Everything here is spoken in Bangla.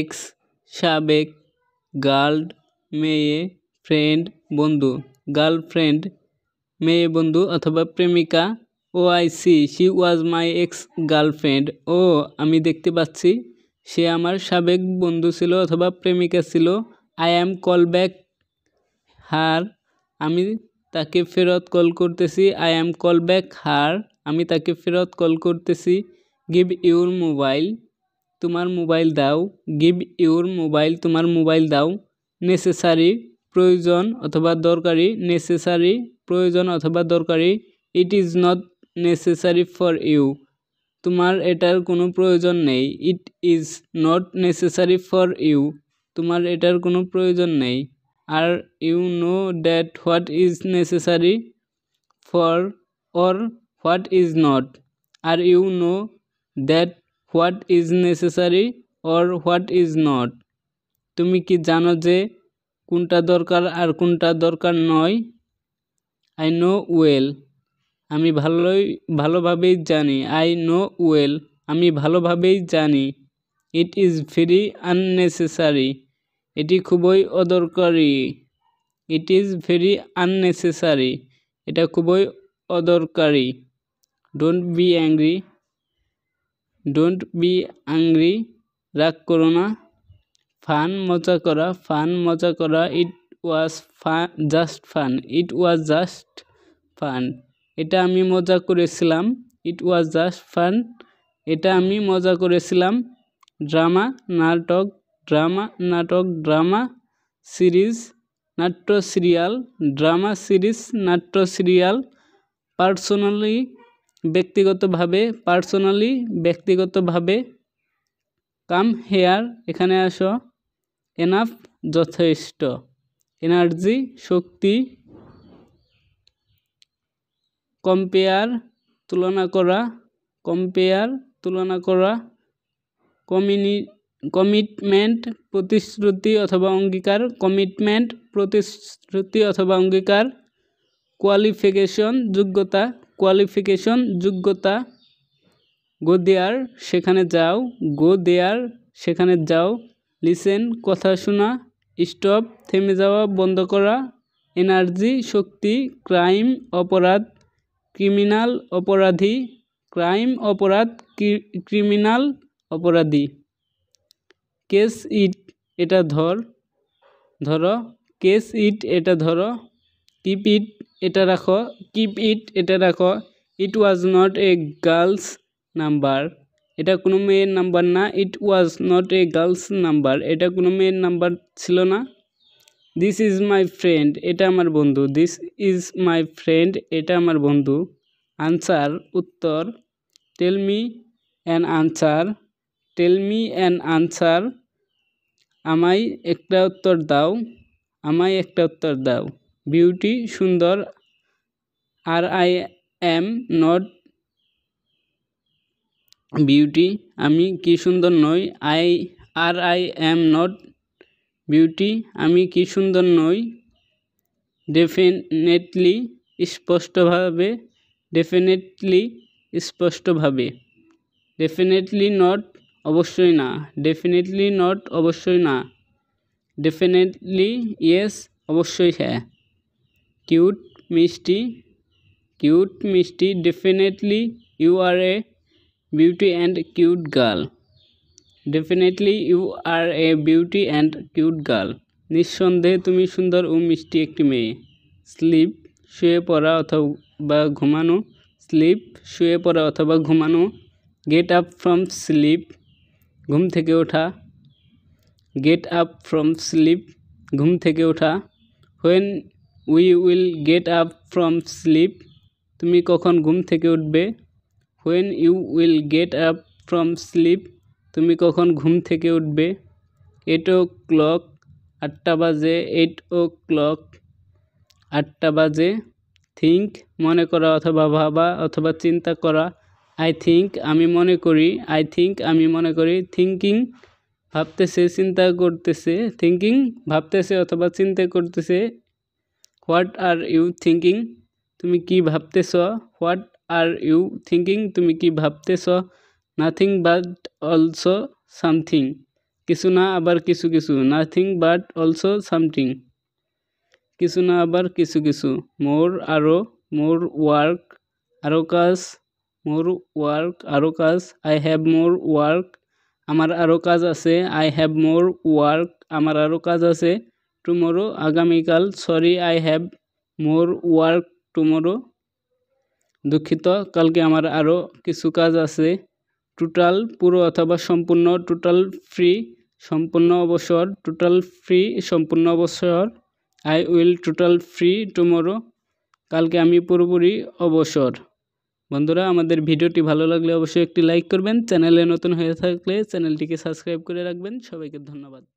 এক্স সাবেক গার্ল মেয়ে ফ্রেন্ড বন্ধু গার্লফ্রেন্ড মেয়ে বন্ধু অথবা প্রেমিকা ও I see she was my ex girlfriend ও আমি দেখতে পাচ্ছি সে আমার সাবেক বন্ধু ছিল অথবা প্রেমিকা ছিল I am call back her আমি তাকে ফেরত কল করতেছি I am call back her আমি তাকে ফেরত কল করতেছি গিভ ইউর মোবাইল তোমার মোবাইল দাও গিভ ইউর মোবাইল তোমার মোবাইল দাও নেসেসারি প্রয়োজন অথবা দরকারি নেসেসারি প্রয়োজন অথবা দরকারি it is not necessary for you তোমার এটার কোনো প্রয়োজন নেই it is not necessary for you তোমার এটার কোনো প্রয়োজন নেই are you know that what is necessary for or what is not are you know that what is necessary or what is not তুমি কি জানো যে কোনটা দরকার আর কোনটা দরকার নয় আই নো ওয়েল আমি ভালোই ভালোভাবেই জানি আই নো ওয়েল আমি ভালোভাবেই জানি ইট ইজ ভেরি আননেসেসারি এটি খুবই অদরকারি ইট ইজ ভেরি আননেসেসারি এটা খুবই অদরকারি don't be angry don't be angry রাগ করো না ফান মজা করা ফান মজা করা it was fun just fun it was just fun এটা আমি মজা করেছিলাম ইট ওয়াজ জাস্ট ফান এটা আমি মজা করেছিলাম ড্রামা নাটক ড্রামা নাটক ড্রামা সিরিজ নাট্য সিরিয়াল ড্রামা সিরিজ নাট্য সিরিয়াল পার্সোনালি ব্যক্তিগতভাবে পার্সোনালি ব্যক্তিগতভাবে কাম হেয়ার এখানে আসো এনাফ যথেষ্ট এনার্জি শক্তি কম্পেয়ার তুলনা করা কম্পেয়ার তুলনা করা কমিউনি কমিটমেন্ট প্রতিশ্রুতি অথবা অঙ্গীকার কমিটমেন্ট প্রতিশ্রুতি অথবা অঙ্গীকার কোয়ালিফিকেশন যোগ্যতা কোয়ালিফিকেশন যোগ্যতা গো দেয়ার সেখানে যাও গো দেয়ার সেখানে যাও লিসেন কথা শোনা স্টপ থেমে যাওয়া বন্ধ করা এনার্জি শক্তি ক্রাইম অপরাধ ক্রিমিনাল অপরাধী ক্রাইম অপরাধ ক্রিমিনাল অপরাধী কেস ইট এটা ধর ধর কেস ইট এটা ধর কিপ ইট এটা রাখো কিপ ইট এটা রাখো it was not a girl's number এটা কোনো মেয়ের নাম্বার না it was not a girl's number এটা কোনো মেয়ের নাম্বার ছিল না দিস ইজ মাই ফ্রেন্ড এটা আমার বন্ধু দিস ইজ মাই ফ্রেন্ড এটা আমার বন্ধু আনসার উত্তর tell me an answer tell me an answer আমায় একটা উত্তর দাও আমায় একটা উত্তর দাও বিউটি সুন্দর are I am not beauty আমি কি সুন্দর নই I are I am not beauty আমি কি সুন্দর নই ডেফিনেটলি স্পষ্টভাবে ডেফিনেটলি স্পষ্টভাবে ডেফিনেটলি নট অবশ্যই না ডেফিনেটলি নট অবশ্যই না ডেফিনেটলি ইয়েস অবশ্যই হ্যাঁ কিউট মিষ্টি কিউট মিষ্টি definitely you are a beauty and cute girl definitely you are a beauty and cute girl নিঃসন্দেহে তুমি সুন্দর ও মিষ্টি একটি মেয়ে স্লিপ শুয়ে পড়া অথবা ঘুমানো স্লিপ শুয়ে পড়া অথবা ঘুমানো গেট আপ ফ্রম স্লিপ ঘুম থেকে ওঠা গেট আপ ফ্রম স্লিপ ঘুম থেকে ওঠা when we will get up from sleep তুমি কখন ঘুম থেকে উঠবে when you will get up from sleep তুমি কখন ঘুম থেকে উঠবে এইট ও ক্লক আটটা বাজে এইট ও ক্লক আটটা বাজে থিঙ্ক মনে করা অথবা ভাবা অথবা চিন্তা করা আই থিঙ্ক আমি মনে করি আই থিঙ্ক আমি মনে করি থিঙ্কিং ভাবতেছে চিন্তা করতেছে থিঙ্কিং ভাবতেছে অথবা চিন্তা করতেছে হোৱাট আৰ ইউ থিংকিং তুমি কি ভাবতে চোৱা হোৱাট আৰ ইউ থিংকিং তুমি কি ভাবতে চোৱা নাথিং বাট অলছ' ছামথিং কিছু না আবাৰ কিছু কিছু নাথিং বাট অলছ' চামথিং কিছু না আবাৰ কিছু কিছু মোৰ আৰু মোৰ ৱাৰ্ক আৰু কাজ মোৰ ৱাৰ্ক আৰু কাজ আই হেভ মোৰ ৱাৰ্ক আমাৰ আৰু কাজ আছে আই হেভ মোৰ ৱাৰ্ক আমাৰ আৰু কাজ আছে টুমোরো আগামীকাল sorry I have more work tomorrow দুঃখিত কালকে আমার আরও কিছু কাজ আছে টোটাল পুরো অথবা সম্পূর্ণ টোটাল ফ্রি সম্পূর্ণ অবসর টোটাল ফ্রি সম্পূর্ণ অবসর I will total free tomorrow কালকে আমি পুরোপুরি অবসর বন্ধুরা আমাদের ভিডিওটি ভালো লাগলে অবশ্যই একটি লাইক করবেন চ্যানেলে নতুন হয়ে থাকলে চ্যানেলটিকে সাবস্ক্রাইব করে রাখবেন সবাইকে ধন্যবাদ